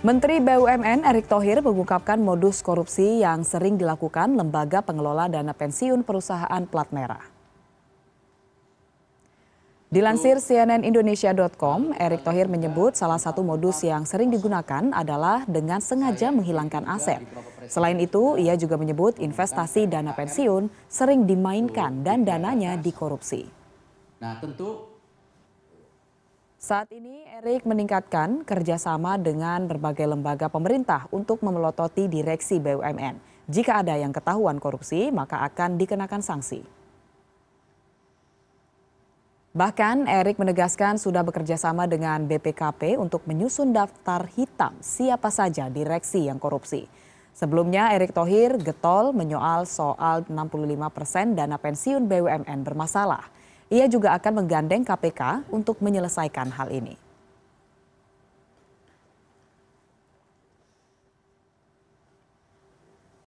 Menteri BUMN Erick Thohir mengungkapkan modus korupsi yang sering dilakukan lembaga pengelola dana pensiun perusahaan plat merah. Dilansir CNN Indonesia.com, Erick Thohir menyebut salah satu modus yang sering digunakan adalah dengan sengaja menghilangkan aset. Selain itu, ia juga menyebut investasi dana pensiun sering dimainkan dan dananya dikorupsi. Nah, tentu saat ini Erik meningkatkan kerjasama dengan berbagai lembaga pemerintah untuk memelototi direksi BUMN. Jika ada yang ketahuan korupsi, maka akan dikenakan sanksi. Bahkan Erik menegaskan sudah bekerja sama dengan BPKP untuk menyusun daftar hitam siapa saja direksi yang korupsi. Sebelumnya Erik Thohir getol menyoal soal 65 persen dana pensiun BUMN bermasalah. Ia juga akan menggandeng KPK untuk menyelesaikan hal ini.